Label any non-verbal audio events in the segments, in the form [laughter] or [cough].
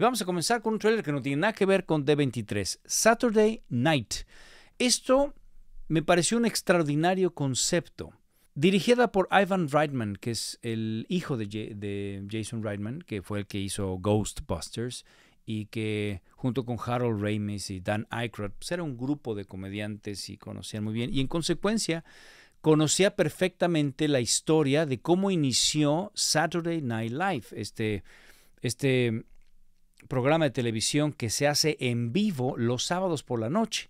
Y vamos a comenzar con un trailer que no tiene nada que ver con D23, Saturday Night. Esto me pareció un extraordinario concepto. Dirigida por Ivan Reitman, que es el hijo de, Jason Reitman, que fue el que hizo Ghostbusters y que junto con Harold Ramis y Dan Aykroyd, pues era un grupo de comediantes y conocían muy bien. Y en consecuencia, conocía perfectamente la historia de cómo inició Saturday Night Live, este, este programa de televisión que se hace en vivo los sábados por la noche.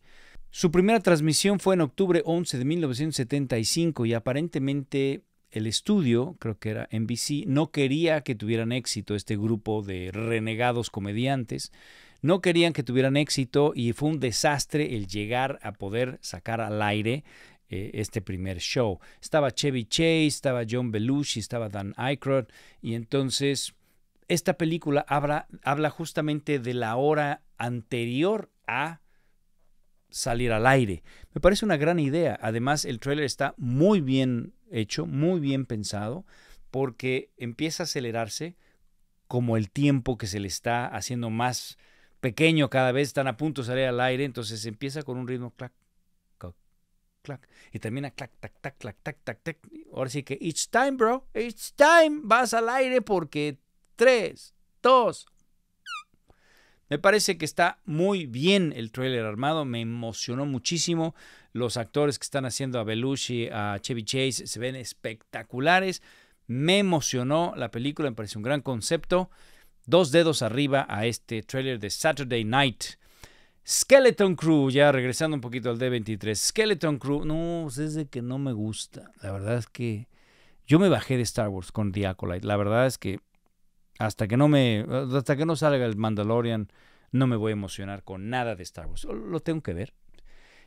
Su primera transmisión fue en octubre 11 de 1975 y aparentemente el estudio, creo que era NBC, no quería que tuvieran éxito este grupo de renegados comediantes. No querían que tuvieran éxito y fue un desastre el llegar a poder sacar al aire eh, este primer show. Estaba Chevy Chase, estaba John Belushi, estaba Dan Aykroyd y entonces esta película habla, habla justamente de la hora anterior a salir al aire. Me parece una gran idea. Además, el trailer está muy bien hecho, muy bien pensado, porque empieza a acelerarse como el tiempo que se le está haciendo más pequeño cada vez, están a punto de salir al aire, entonces empieza con un ritmo clac, clac, clac, y termina clac, tac, tac, clac, tac, tac, tac. Ahora sí que, it's time, bro, it's time, vas al aire porque Tres, 2. Me parece que está muy bien el trailer armado, me emocionó muchísimo. Los actores que están haciendo a Belushi, a Chevy Chase, se ven espectaculares. Me emocionó la película, me parece un gran concepto. Dos dedos arriba a este trailer de Saturday Night. Skeleton Crew, ya regresando un poquito al D23. Skeleton Crew, no, pues es de que no me gusta. La verdad es que yo me bajé de Star Wars con The La verdad es que hasta que no me hasta que no salga el Mandalorian no me voy a emocionar con nada de Star Wars. Lo tengo que ver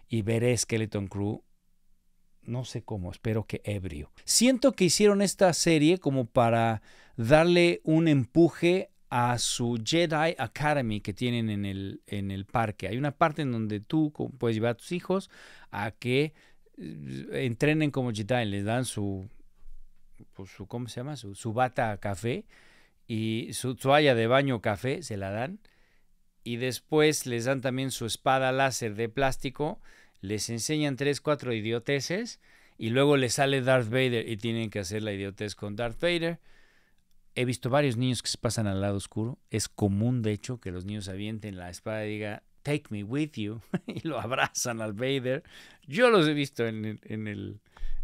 y veré Skeleton Crew no sé cómo, espero que ebrio. Siento que hicieron esta serie como para darle un empuje a su Jedi Academy que tienen en el, en el parque. Hay una parte en donde tú puedes llevar a tus hijos a que eh, entrenen como Jedi, les dan su, pues, su ¿cómo se llama? Su, su bata a café y su toalla de baño café, se la dan, y después les dan también su espada láser de plástico, les enseñan tres, cuatro idioteses y luego les sale Darth Vader y tienen que hacer la idiotez con Darth Vader. He visto varios niños que se pasan al lado oscuro. Es común, de hecho, que los niños avienten la espada y diga, take me with you, [laughs] y lo abrazan al Vader. Yo los he visto en el,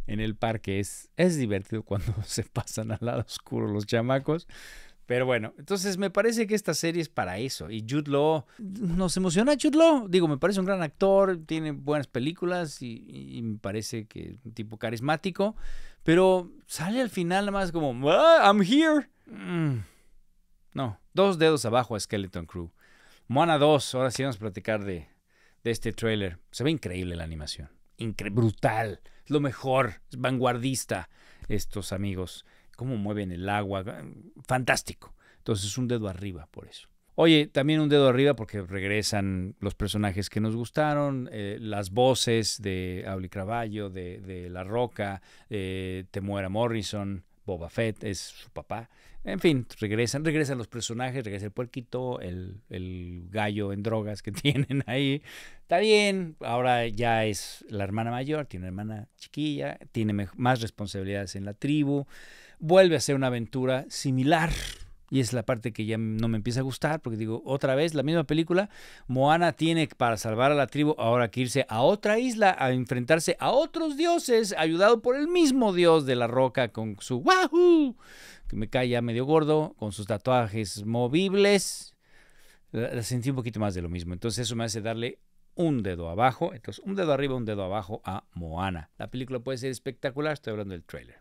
en el, parque. Es, es divertido cuando [laughs] se pasan al lado oscuro los chamacos. Pero bueno, entonces me parece que esta serie es para eso. Y Jude Law, nos emociona Jude Law. Digo, me parece un gran actor, tiene buenas películas y, me parece que es un tipo carismático. Pero sale al final nada más como, ah, I'm here. Mm. No, dos dedos abajo a Skeleton Crew. Moana 2, ahora sí vamos a platicar de, de este trailer. Se ve increíble la animación. brutal. Es lo mejor. Es vanguardista estos amigos cómo mueven el agua, ah, fantástico. Entonces un dedo arriba por eso. Oye, también un dedo arriba porque regresan los personajes que nos gustaron, eh, las voces de Auli Cravallo, de, de, La Roca, eh, Temuera Morrison, Boba Fett es su papá. En fin, regresan, regresan los personajes, regresa el puerquito, el, el gallo en drogas que [laughs] tienen ahí. Está bien, ahora ya es la hermana mayor, tiene una hermana chiquilla, tiene más responsabilidades en la tribu vuelve a ser una aventura similar. Y es la parte que ya no me empieza a gustar, porque digo, otra vez, la misma película, Moana tiene para salvar a la tribu ahora que irse a otra isla a enfrentarse a otros dioses, ayudado por el mismo dios de la roca con su Wahoo, que me cae ya medio gordo, con sus tatuajes movibles. sentí un poquito más de lo mismo, entonces eso me hace darle un dedo abajo, entonces un dedo arriba, un dedo abajo a Moana. La película puede ser espectacular, estoy hablando del trailer.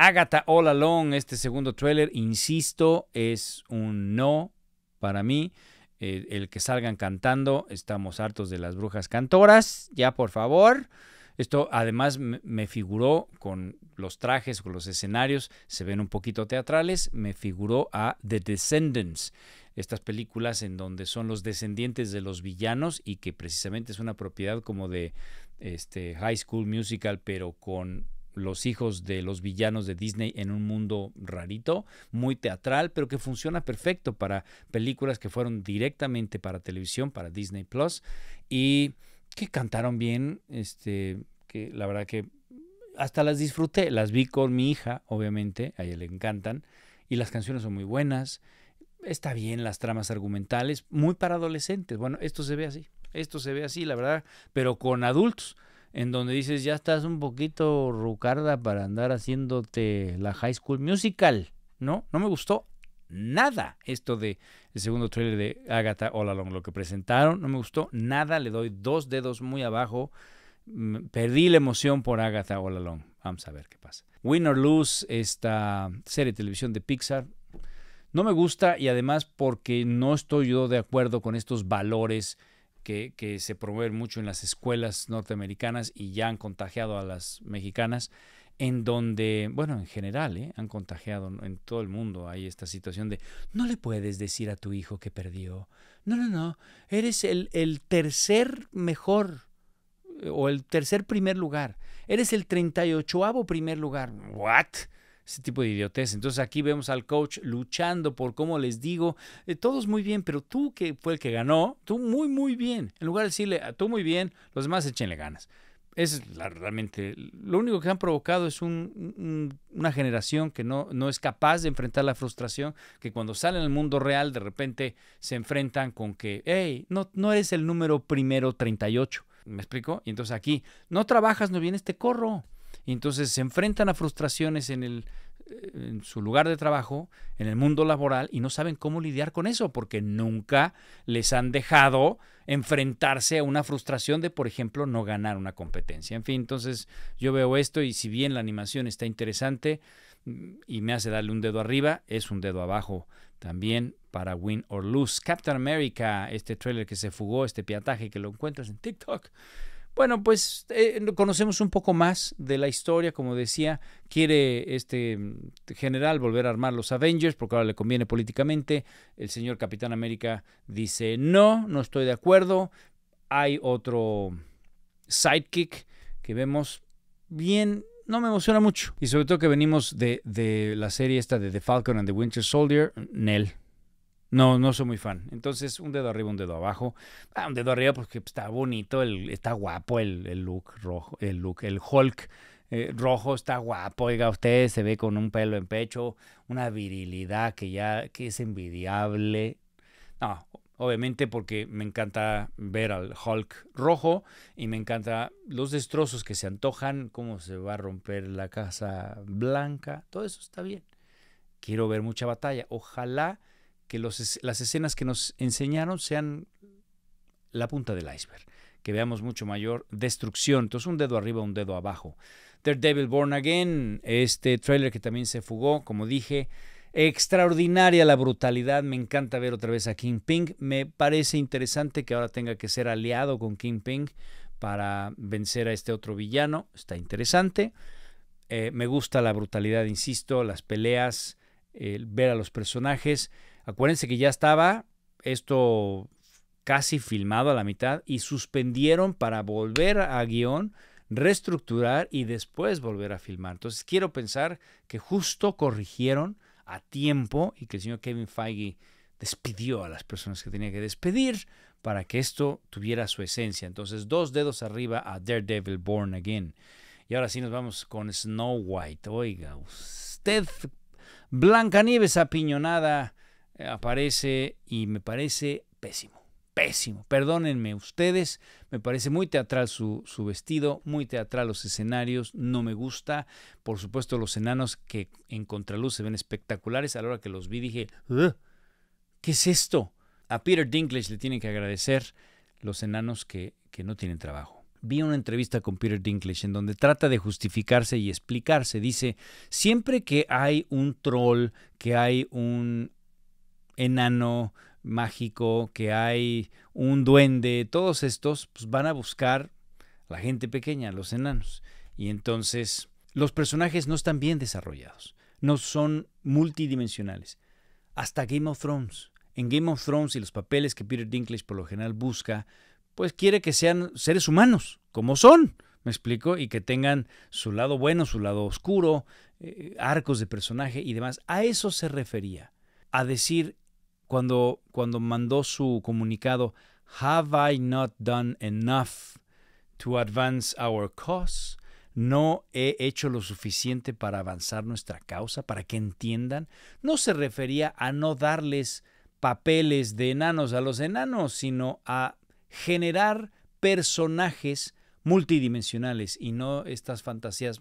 Agatha All Alone, este segundo trailer, insisto, es un no para mí. El, que salgan cantando, estamos hartos de las brujas cantoras, ya por favor. Esto además me figuró con los trajes, con los escenarios, se ven un poquito teatrales, me figuró a The Descendants, estas películas en donde son los descendientes de los villanos y que precisamente es una propiedad como de este High School Musical, pero con los hijos de los villanos de Disney en un mundo rarito, muy teatral, pero que funciona perfecto para películas que fueron directamente para televisión, para Disney Plus, y que cantaron bien, este, que la verdad que hasta las disfruté, las vi con mi hija, obviamente, a ella le encantan, y las canciones son muy buenas, está bien las tramas argumentales, muy para adolescentes, bueno, esto se ve así, esto se ve así, la verdad, pero con adultos en donde dices, ya estás un poquito rucarda para andar haciéndote la High School Musical, ¿no? No me gustó nada esto de el segundo trailer de Agatha All Along, lo que presentaron, no me gustó nada, le doy dos dedos muy abajo, mm, perdí la emoción por Agatha All Along, vamos a ver qué pasa. Win or Lose, esta serie de televisión de Pixar, no me gusta y además porque no estoy yo de acuerdo con estos valores que, se promueven mucho en las escuelas norteamericanas y ya han contagiado a las mexicanas, en donde, bueno, en general, ¿eh? han contagiado en todo el mundo, hay esta situación de, no le puedes decir a tu hijo que perdió, no, no, no, eres el, el tercer mejor eh, o el tercer primer lugar, eres el 38 primer lugar, ¿what? ese tipo de idiotez. Entonces aquí vemos al coach luchando por, como les digo, eh, todos muy bien, pero tú que fue el que ganó, tú muy, muy bien. En lugar de decirle, a ah, tú muy bien, los demás échenle ganas. Es realmente lo único que han provocado es una generación que no, no es capaz de enfrentar la frustración, que cuando salen al mundo real de repente se enfrentan con que, hey, no, no eres el número primero 38. ¿Me explico? Y entonces aquí, no trabajas, no vienes, te corro. Y entonces se enfrentan a frustraciones en, el, eh, en su lugar de trabajo, en el mundo laboral, y no saben cómo lidiar con eso, porque nunca les han dejado enfrentarse a una frustración de, por ejemplo, no ganar una competencia. En fin, entonces yo veo esto y si bien la animación está interesante mm, y me hace darle un dedo arriba, es un dedo abajo también para Win or Lose. Captain America, este trailer que se fugó, este piataje que lo encuentras en TikTok. Bueno, pues eh, conocemos un poco más de la historia, como decía, quiere este mm, general volver a armar los Avengers porque ahora le conviene políticamente. El señor Capitán América dice, no, no estoy de acuerdo. Hay otro sidekick que vemos bien, no me emociona mucho. Y sobre todo que venimos de, de la serie esta de The Falcon and the Winter Soldier, Nell. No, no soy muy fan. Entonces, un dedo arriba, un dedo abajo. Ah, un dedo arriba porque pues, está bonito, el, está guapo el, look rojo, el look, el Hulk eh, rojo está guapo. Oiga, usted se ve con un pelo en pecho, una virilidad que ya que es envidiable. No, obviamente porque me encanta ver al Hulk rojo y me encanta los destrozos que se antojan, cómo se va a romper la casa blanca. Todo eso está bien. Quiero ver mucha batalla. Ojalá que las escenas que nos enseñaron sean la punta del iceberg, que veamos mucho mayor destrucción. Entonces, un dedo arriba, un dedo abajo. Devil Born Again, este trailer que también se fugó, como dije. Extraordinaria la brutalidad, me encanta ver otra vez a King Ping. Me parece interesante que ahora tenga que ser aliado con King Ping para vencer a este otro villano, está interesante. Eh, me gusta la brutalidad, insisto, las peleas, ver a los personajes. Acuérdense que ya estaba esto casi filmado a la mitad y suspendieron para volver a guión, reestructurar y después volver a filmar. Entonces quiero pensar que justo corrigieron a tiempo y que el señor Kevin Feige despidió a las personas que tenía que despedir para que esto tuviera su esencia. Entonces, dos dedos arriba a Daredevil Born Again. Y ahora sí nos vamos con Snow White. Oiga, usted, Blancanieves apiñonada, eh, aparece y me parece pésimo, pésimo. Perdónenme ustedes, me parece muy teatral su, vestido, muy teatral los escenarios, no me gusta. Por supuesto, los enanos que en contraluz se ven espectaculares. A la hora que los vi dije, ¿qué es esto? A Peter Dinklage le tienen que agradecer los enanos que, que no tienen trabajo vi una entrevista con Peter Dinklage en donde trata de justificarse y explicarse. Dice, siempre que hay un troll, que hay un enano mágico, que hay un duende, todos estos pues, van a buscar la gente pequeña, los enanos. Y entonces los personajes no están bien desarrollados, no son multidimensionales. Hasta Game of Thrones. En Game of Thrones y los papeles que Peter Dinklage por lo general busca, pues quiere que sean seres humanos, como son, me explico, y que tengan su lado bueno, su lado oscuro, eh, arcos de personaje y demás. A eso se refería, a decir, cuando, cuando mandó su comunicado, Have I not done enough to advance our cause? no he hecho lo suficiente para avanzar nuestra causa, para que entiendan, no se refería a no darles papeles de enanos a los enanos, sino a generar personajes multidimensionales y no estas fantasías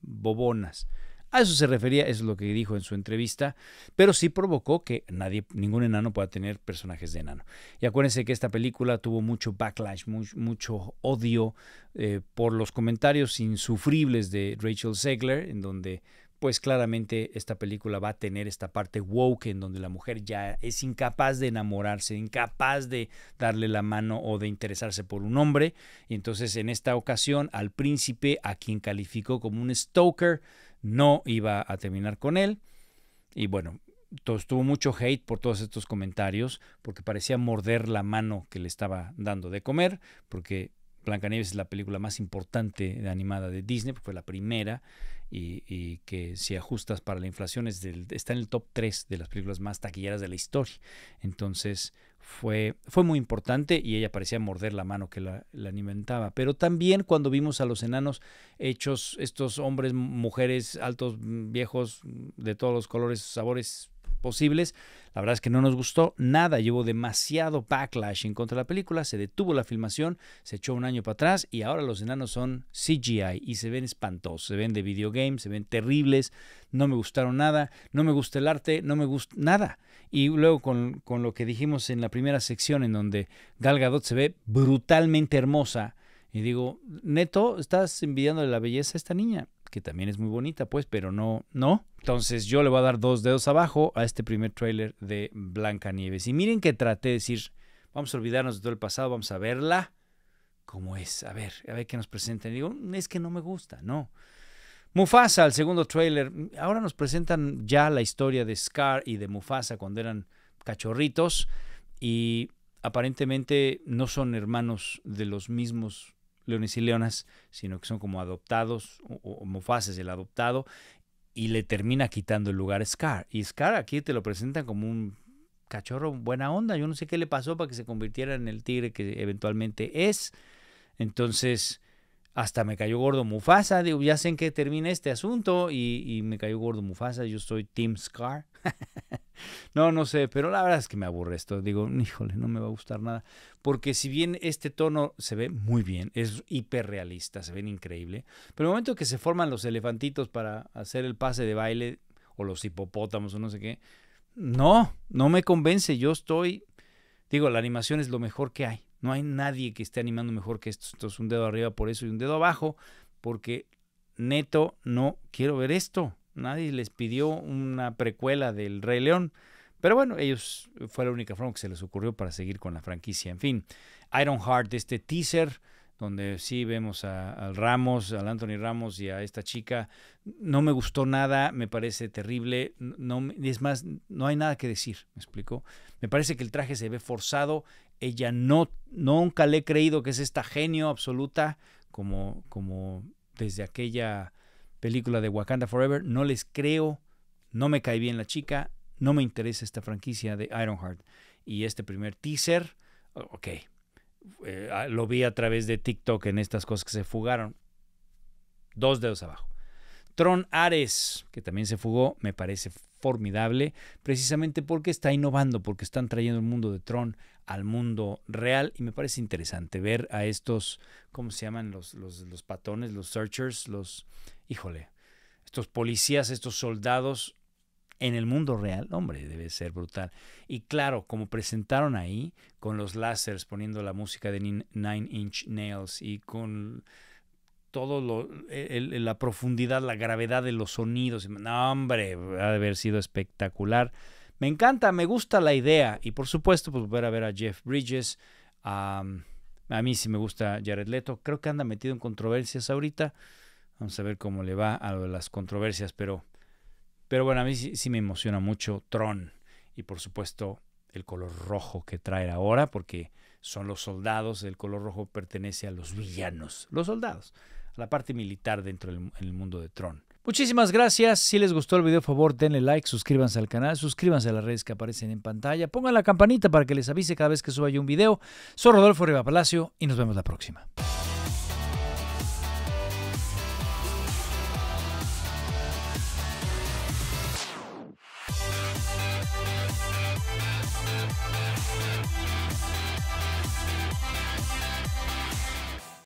bobonas. A eso se refería, es lo que dijo en su entrevista, pero sí provocó que nadie, ningún enano pueda tener personajes de enano. Y acuérdense que esta película tuvo mucho backlash, mucho, odio eh, por los comentarios insufribles de Rachel Segler, en donde pues claramente esta película va a tener esta parte woke en donde la mujer ya es incapaz de enamorarse, incapaz de darle la mano o de interesarse por un hombre. Y entonces en esta ocasión al príncipe, a quien calificó como un stalker, no iba a terminar con él. Y bueno, tuvo mucho hate por todos estos comentarios, porque parecía morder la mano que le estaba dando de comer, porque Blancanieves es la película más importante de animada de Disney, porque fue la primera y, que si ajustas para la inflación está en el top 3 de las películas más taquilleras de la historia. Entonces fue, fue muy importante y ella parecía morder la mano que la, la alimentaba. Pero también cuando vimos a los enanos hechos, estos hombres, mujeres, altos, viejos, de todos los colores, sabores, posibles. La verdad es que no nos gustó nada, llevó demasiado backlash en contra de la película, se detuvo la filmación, se echó un año para atrás y ahora los enanos son CGI y se ven espantosos, se ven de videogame, se ven terribles, no me gustaron nada, no me gusta el arte, no me gusta nada. Y luego con, lo que dijimos en la primera sección en donde Gal Gadot se ve brutalmente hermosa y digo, neto, estás envidiando la belleza a esta niña que también es muy bonita, pues, pero no, no. Entonces yo le voy a dar dos dedos abajo a este primer tráiler de Blancanieves. Y miren que traté de decir, vamos a olvidarnos de todo el pasado, vamos a verla como es, a ver, a ver qué nos presentan. digo, mm, es que no me gusta, no. Mufasa, el segundo tráiler. Ahora nos presentan ya la historia de Scar y de Mufasa cuando eran cachorritos y aparentemente no son hermanos de los mismos leones y leonas, sino que son como adoptados o, Mufasa es el adoptado y le termina quitando el lugar a Scar. Y Scar aquí te lo presentan como un cachorro buena onda. Yo no sé qué le pasó para que se convirtiera en el tigre que eventualmente es. Entonces, hasta me cayó gordo Mufasa. Digo, ya sé en qué termina este asunto y, y me cayó gordo Mufasa. Yo soy Team Scar. [laughs] No, no sé, pero la verdad es que me aburre esto. Digo, híjole, no me va a gustar nada. Porque si bien este tono se ve muy bien, es hiperrealista, se ven increíble, pero el momento que se forman los elefantitos para hacer el pase de baile, o los hipopótamos, o no sé qué, no, no me convence. Yo estoy, digo, la animación es lo mejor que hay. No hay nadie que esté animando mejor que esto. Esto es un dedo arriba por eso y un dedo abajo, porque neto no quiero ver esto. Nadie les pidió una precuela del Rey León. Pero bueno, ellos fue la única forma que se les ocurrió para seguir con la franquicia. En fin, Iron Heart, este teaser, donde sí vemos al Ramos, al Anthony Ramos y a esta chica, no me gustó nada, me parece terrible. No, es más, no hay nada que decir, me explicó. Me parece que el traje se ve forzado. Ella no, nunca le he creído que es esta genio absoluta, como, como desde aquella película de Wakanda Forever. No les creo, no me cae bien la chica, no me interesa esta franquicia de Ironheart. Y este primer teaser, ok, eh, ah, lo vi a través de TikTok en estas cosas que se fugaron. Dos dedos abajo. Tron Ares, que también se fugó, me parece formidable, precisamente porque está innovando, porque están trayendo el mundo de Tron al mundo real y me parece interesante ver a estos, ¿cómo se llaman? Los, los, los patones, los searchers, los híjole, estos policías, estos soldados en el mundo real, hombre, debe ser brutal. Y claro, como presentaron ahí, con los láseres, poniendo la música de Nine Inch Nails y con todo lo, la profundidad, la gravedad de los sonidos, hombre, ha de haber sido espectacular. Me encanta, me gusta la idea y por supuesto pues volver a ver a Jeff Bridges. a mí sí me gusta Jared Leto, creo que anda metido en controversias ahorita. Vamos a ver cómo le va a las controversias, pero, pero bueno, a mí sí, me emociona mucho Tron y por supuesto el color rojo que trae ahora, porque son los soldados, el color rojo pertenece a los villanos, los soldados, a la parte militar dentro del mundo de Tron. Muchísimas gracias. Si les gustó el video, por favor, denle like, suscríbanse al canal, suscríbanse a las redes que aparecen en pantalla, pongan la campanita para que les avise cada vez que suba yo un video. Soy Rodolfo Riva Palacio y nos vemos la próxima.